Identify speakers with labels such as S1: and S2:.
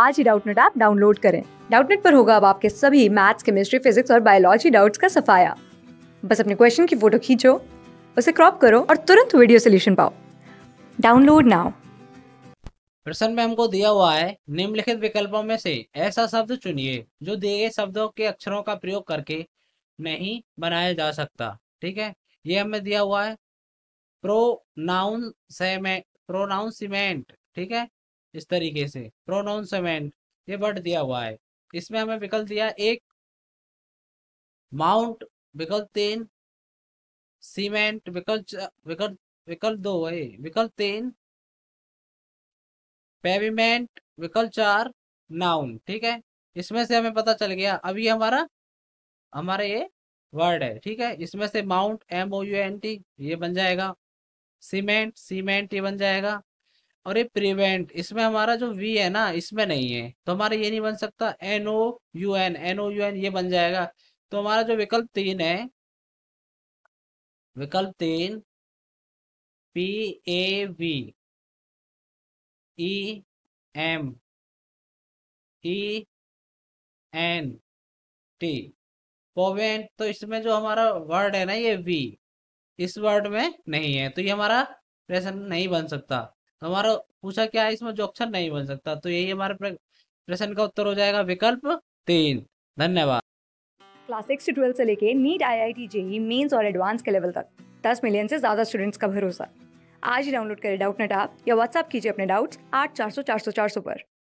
S1: आज ही Doubtnut app download करें डाउटनेट पर होगा अब आपके सभी मैथ्स केमिस्ट्री फिजिक्स और बायोलॉजी डाउट्स का सफाया बस अपने क्वेश्चन की फोटो खींचो उसे क्रॉप करो और तुरंत वीडियो सोल्यूशन पाओ डाउनलोड नाउ
S2: प्रश्न में हमको दिया हुआ है निम्नलिखित विकल्पों में से ऐसा शब्द चुनिए जो दिए गए शब्दों के अक्षरों का प्रयोग करके नहीं बनाया जा सकता ठीक है ये हमें दिया हुआ है प्रोनाउन सेमेंट सीमेंट ठीक है इस तरीके से प्रोनाउंसमेंट ये वर्ड दिया हुआ है इसमें हमें विकल्प दिया एक माउंट विकल्प तीन सीमेंट विकल्प विकल्प विकल्प दो है विकल्प तीन पेविमेंट विकल्प चार नाउन ठीक है इसमें से हमें पता चल गया अब ये हमारा हमारा ये वर्ड है ठीक है इसमें से mount M O U N T ये बन जाएगा सीमेंट सीमेंट ये बन जाएगा और ये प्रिवेंट इसमें हमारा जो वी है ना इसमें नहीं है तो हमारा ये नहीं बन सकता N O U N N O U N ये बन जाएगा तो हमारा जो
S3: विकल्प तीन है विकल्प तीन P A V E M E N T पोवेंट
S2: तो इसमें जो हमारा वर्ड है ना ये वी इस वर्ड में नहीं है तो ये हमारा प्रश्न नहीं बन सकता हमारा पूछा क्या है इसमें जो अक्षर नहीं बन सकता तो यही हमारे प्रश्न का उत्तर हो जाएगा विकल्प तीन धन्यवाद
S1: क्लास सिक्स से ट्वेल्थ से लेके NEET I I T JEE mains और एडवांस के लेवल तक दस मिलियन से ज्यादा स्टूडेंट्स का भरोसा आज ही डाउनलोड करें डाउट नेट आप या व्हाट्सअप कीजिए अपने डाउट्स आठ चार सौ चार सौ चार सौ पर